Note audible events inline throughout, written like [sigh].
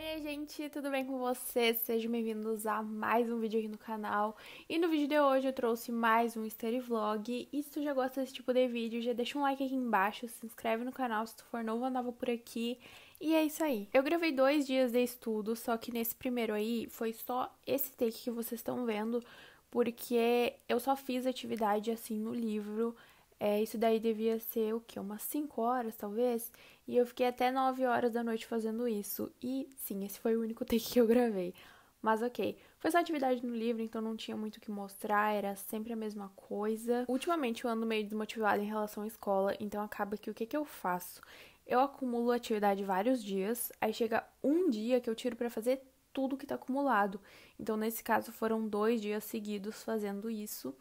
Oi, gente, tudo bem com vocês? Sejam bem-vindos a mais um vídeo aqui no canal. E no vídeo de hoje eu trouxe mais um Story Vlog. E se tu já gosta desse tipo de vídeo, já deixa um like aqui embaixo, se inscreve no canal se tu for novo ou nova por aqui. E é isso aí. Eu gravei dois dias de estudo, só que nesse primeiro aí foi só esse take que vocês estão vendo, porque eu só fiz atividade assim no livro é, isso daí devia ser o quê? Umas 5 horas, talvez? E eu fiquei até 9 horas da noite fazendo isso. E sim, esse foi o único [laughs] take que eu gravei. Mas ok, foi só atividade no livro, então não tinha muito o que mostrar, era sempre a mesma coisa. Ultimamente eu ando meio desmotivada em relação à escola, então acaba que o que, que eu faço? Eu acumulo atividade vários dias, aí chega um dia que eu tiro para fazer tudo que tá acumulado. Então, nesse caso, foram dois dias seguidos fazendo isso.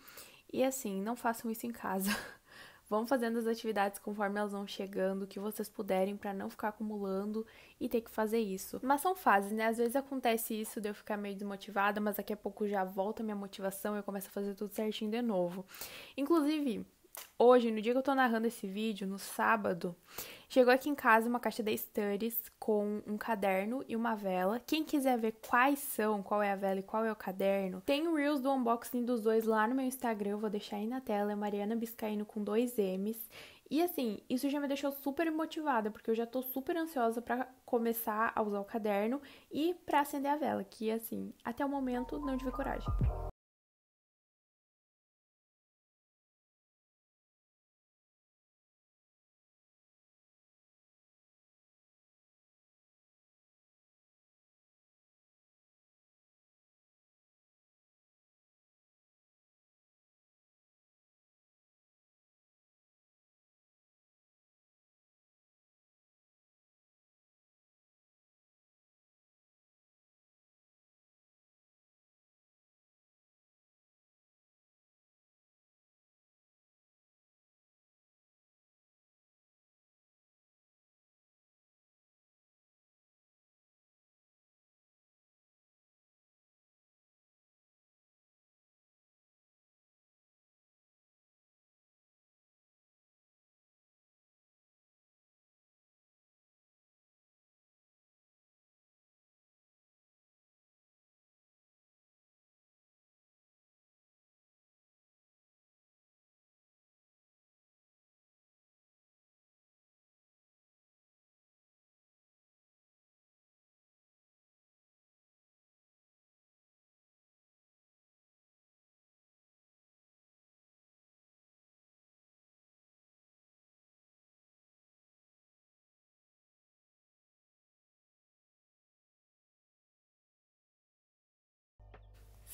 E assim, não façam isso em casa. [laughs] Vão fazendo as atividades conforme elas vão chegando, o que vocês puderem para não ficar acumulando e ter que fazer isso. Mas são fases, né? Às vezes acontece isso de eu ficar meio desmotivada, mas daqui a pouco já volta a minha motivação e eu começo a fazer tudo certinho de novo. Inclusive, hoje, no dia que eu tô narrando esse vídeo, no sábado, Chegou aqui em casa uma caixa da studies com um caderno e uma vela. Quem quiser ver quais são, qual é a vela e qual é o caderno, tem o Reels do unboxing dos dois lá no meu Instagram, eu vou deixar aí na tela, é Mariana Biscaíno com dois M's. E assim, isso já me deixou super motivada, porque eu já tô super ansiosa para começar a usar o caderno e para acender a vela, que assim, até o momento não tive coragem.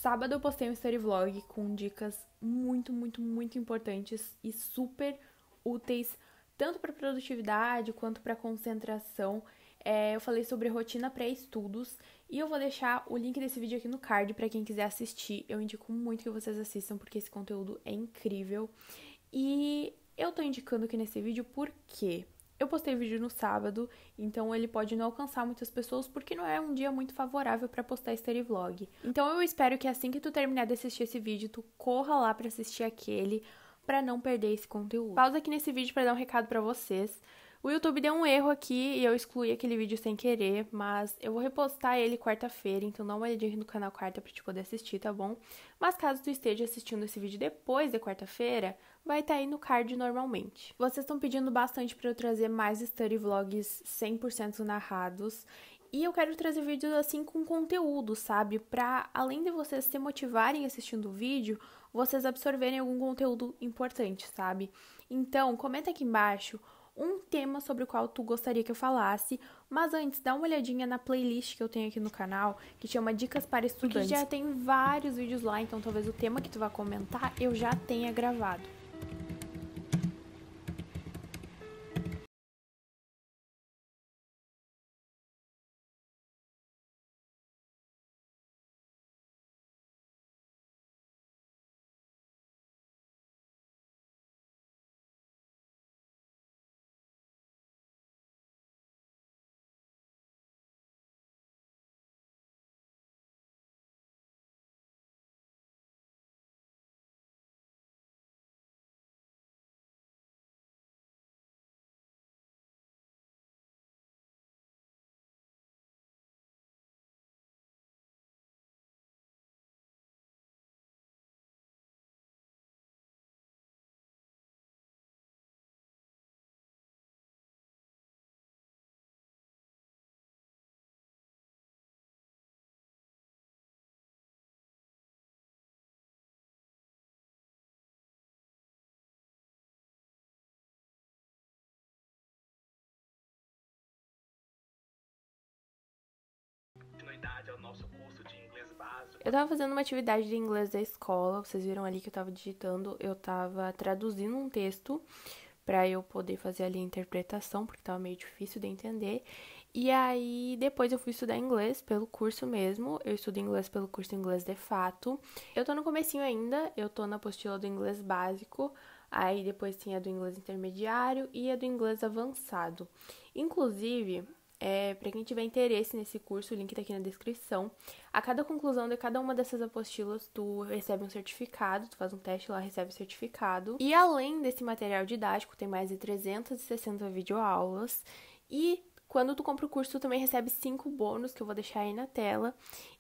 Sábado eu postei um story vlog com dicas muito, muito, muito importantes e super úteis, tanto para produtividade quanto para concentração. É, eu falei sobre rotina pré-estudos e eu vou deixar o link desse vídeo aqui no card para quem quiser assistir. Eu indico muito que vocês assistam porque esse conteúdo é incrível. E eu tô indicando aqui nesse vídeo porque eu postei vídeo no sábado, então ele pode não alcançar muitas pessoas porque não é um dia muito favorável para postar story vlog. Então eu espero que assim que tu terminar de assistir esse vídeo, tu corra lá para assistir aquele para não perder esse conteúdo. Pausa aqui nesse vídeo para dar um recado para vocês. O YouTube deu um erro aqui e eu excluí aquele vídeo sem querer, mas eu vou repostar ele quarta-feira, então dá uma olhadinha no canal quarta pra te poder assistir, tá bom? Mas caso tu esteja assistindo esse vídeo depois de quarta-feira, vai estar tá aí no card normalmente. Vocês estão pedindo bastante para eu trazer mais study vlogs 100% narrados, e eu quero trazer vídeos assim com conteúdo, sabe? Pra além de vocês se motivarem assistindo o vídeo, vocês absorverem algum conteúdo importante, sabe? Então, comenta aqui embaixo um tema sobre o qual tu gostaria que eu falasse, mas antes dá uma olhadinha na playlist que eu tenho aqui no canal, que chama Dicas para Estudantes. Porque já tem vários vídeos lá, então talvez o tema que tu vai comentar eu já tenha gravado. nosso curso de inglês básico. Eu tava fazendo uma atividade de inglês da escola, vocês viram ali que eu tava digitando, eu tava traduzindo um texto para eu poder fazer ali a interpretação, porque tava meio difícil de entender. E aí, depois eu fui estudar inglês pelo curso mesmo. Eu estudo inglês pelo curso Inglês de Fato. Eu tô no comecinho ainda, eu tô na apostila do inglês básico, aí depois tinha a do inglês intermediário e a do inglês avançado. Inclusive, é, para quem tiver interesse nesse curso, o link está aqui na descrição. A cada conclusão de cada uma dessas apostilas, tu recebe um certificado, tu faz um teste lá, recebe o certificado. E além desse material didático, tem mais de 360 videoaulas. E quando tu compra o curso, tu também recebe cinco bônus que eu vou deixar aí na tela.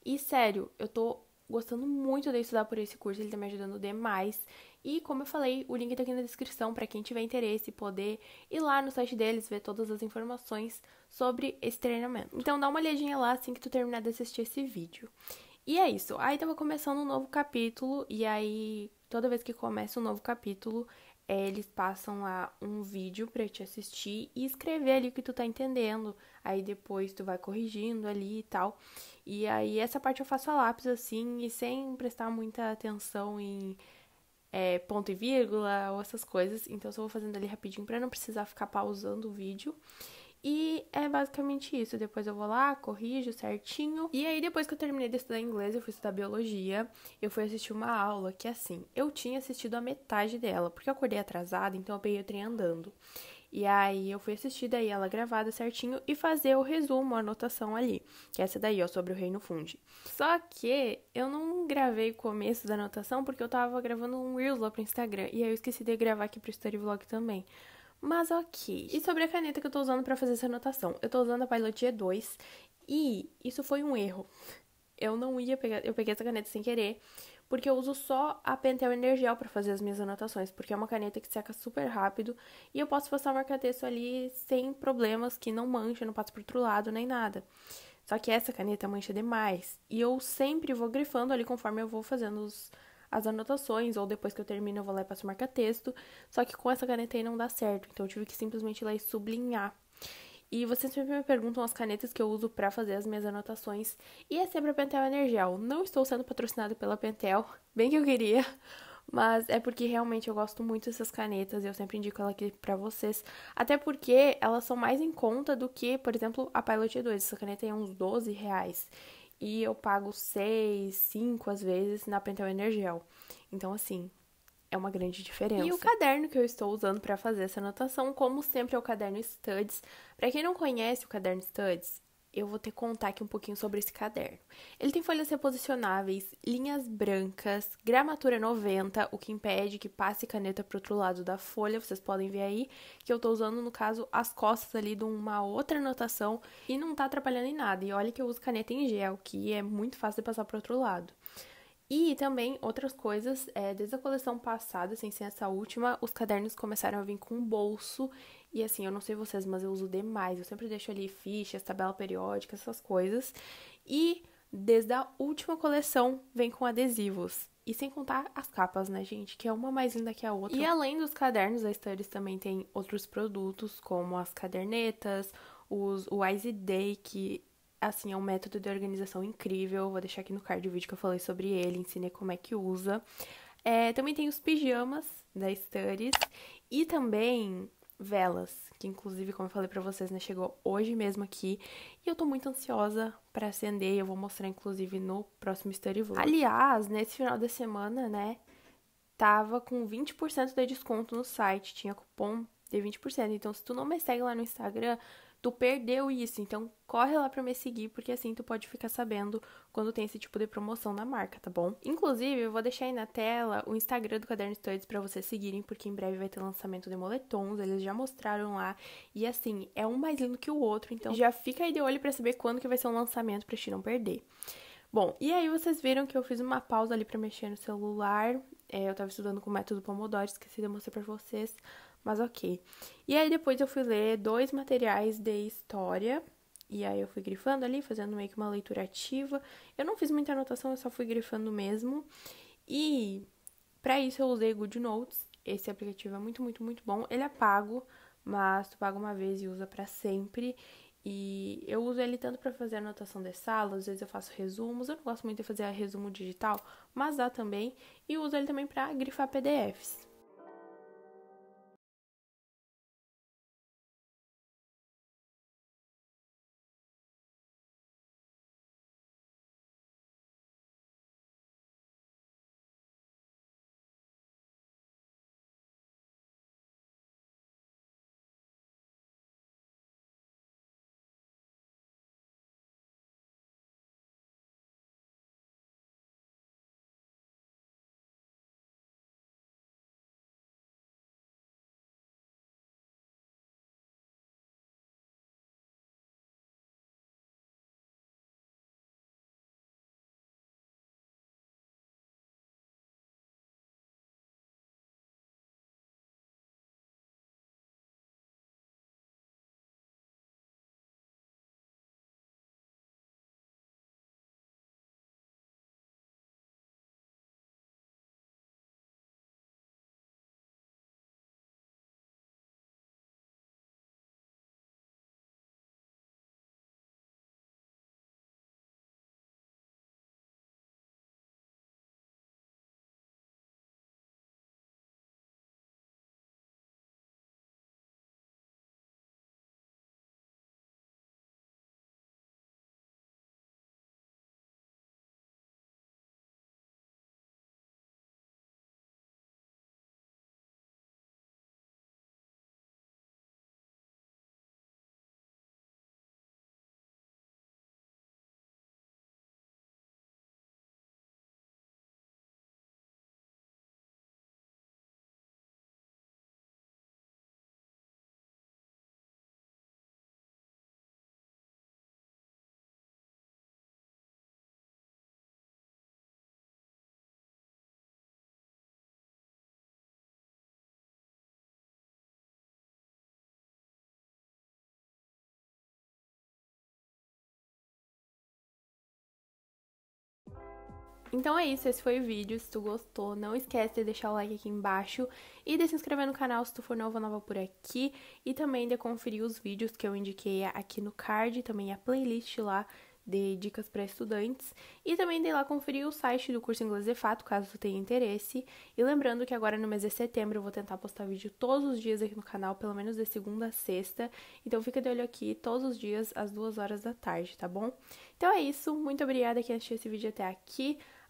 E sério, eu tô gostando muito de estudar por esse curso, ele tá me ajudando demais. E como eu falei, o link tá aqui na descrição para quem tiver interesse poder ir lá no site deles ver todas as informações sobre esse treinamento. Então dá uma olhadinha lá assim que tu terminar de assistir esse vídeo. E é isso. Aí tava começando um novo capítulo e aí toda vez que começa um novo capítulo, é, eles passam lá um vídeo para te assistir e escrever ali o que tu tá entendendo. Aí depois tu vai corrigindo ali e tal. E aí essa parte eu faço a lápis assim e sem prestar muita atenção em é, ponto e vírgula ou essas coisas. Então eu só vou fazendo ali rapidinho para não precisar ficar pausando o vídeo. E é basicamente isso. Depois eu vou lá, corrijo certinho. E aí, depois que eu terminei de estudar inglês, eu fui estudar biologia. Eu fui assistir uma aula que, assim, eu tinha assistido a metade dela, porque eu acordei atrasada, então eu peguei o trem andando. E aí eu fui assistir daí ela gravada certinho e fazer o resumo, a anotação ali, que é essa daí, ó, sobre o Reino funde Só que eu não gravei o começo da anotação porque eu tava gravando um Reels lá pro Instagram e aí eu esqueci de gravar aqui pro Story Vlog também. Mas ok. E sobre a caneta que eu tô usando para fazer essa anotação? Eu tô usando a Pilot G2 e isso foi um erro. Eu não ia pegar, eu peguei essa caneta sem querer, porque eu uso só a Pentel Energial para fazer as minhas anotações, porque é uma caneta que seca super rápido e eu posso passar o marca-texto ali sem problemas, que não mancha, não passa pro outro lado nem nada. Só que essa caneta mancha demais e eu sempre vou grifando ali conforme eu vou fazendo os as anotações, ou depois que eu termino eu vou lá e passo marca-texto. Só que com essa caneta aí não dá certo, então eu tive que simplesmente ir lá e sublinhar. E vocês sempre me perguntam as canetas que eu uso para fazer as minhas anotações. E é sempre a Pentel Energel. Não estou sendo patrocinada pela Pentel, bem que eu queria, mas é porque realmente eu gosto muito dessas canetas e eu sempre indico ela aqui pra vocês. Até porque elas são mais em conta do que, por exemplo, a Pilot 2. Essa caneta é uns 12 reais e eu pago 6, 5 às vezes na Pentel Energel. Então, assim, é uma grande diferença. E o caderno que eu estou usando para fazer essa anotação, como sempre, é o caderno Studs. Para quem não conhece o caderno Studs, eu vou ter que contar aqui um pouquinho sobre esse caderno. Ele tem folhas reposicionáveis, linhas brancas, gramatura 90, o que impede que passe caneta para outro lado da folha. Vocês podem ver aí que eu estou usando, no caso, as costas ali de uma outra anotação e não está atrapalhando em nada. E olha que eu uso caneta em gel, que é muito fácil de passar para outro lado. E também outras coisas, é, desde a coleção passada, assim, sem assim, ser essa última, os cadernos começaram a vir com bolso. E assim, eu não sei vocês, mas eu uso demais. Eu sempre deixo ali fichas, tabela periódica, essas coisas. E desde a última coleção vem com adesivos. E sem contar as capas, né, gente? Que é uma mais linda que a outra. E além dos cadernos, a Studies também tem outros produtos, como as cadernetas, os, o Day, que assim, é um método de organização incrível. Vou deixar aqui no card o vídeo que eu falei sobre ele, ensinei como é que usa. É, também tem os pijamas da Studies e também velas, que inclusive, como eu falei para vocês, né, chegou hoje mesmo aqui, e eu tô muito ansiosa para acender, eu vou mostrar inclusive no próximo Study Vlog. Aliás, nesse final de semana, né, tava com 20% de desconto no site, tinha cupom de 20%, então se tu não me segue lá no Instagram, tu perdeu isso, então corre lá para me seguir, porque assim tu pode ficar sabendo quando tem esse tipo de promoção na marca, tá bom? Inclusive, eu vou deixar aí na tela o Instagram do Caderno Studies para vocês seguirem, porque em breve vai ter lançamento de moletons, eles já mostraram lá. E assim, é um mais lindo que o outro, então já fica aí de olho para saber quando que vai ser um lançamento para te não perder. Bom, e aí vocês viram que eu fiz uma pausa ali para mexer no celular. É, eu tava estudando com o método Pomodoro, esqueci de mostrar para vocês. Mas ok. E aí depois eu fui ler dois materiais de história. E aí eu fui grifando ali, fazendo meio que uma leitura ativa. Eu não fiz muita anotação, eu só fui grifando mesmo. E para isso eu usei Good Notes. Esse aplicativo é muito, muito, muito bom. Ele é pago, mas tu paga uma vez e usa para sempre. E eu uso ele tanto para fazer anotação de sala, às vezes eu faço resumos, eu não gosto muito de fazer resumo digital, mas dá também. E uso ele também para grifar PDFs. Então é isso, esse foi o vídeo. Se tu gostou, não esquece de deixar o like aqui embaixo e de se inscrever no canal se tu for novo ou nova por aqui. E também de conferir os vídeos que eu indiquei aqui no card, também a playlist lá de dicas para estudantes e também ir lá conferir o site do curso Inglês de Fato, caso tu tenha interesse. E lembrando que agora no mês de setembro eu vou tentar postar vídeo todos os dias aqui no canal, pelo menos de segunda a sexta. Então fica de olho aqui todos os dias às duas horas da tarde, tá bom? Então é isso, muito obrigada quem assistiu esse vídeo até aqui.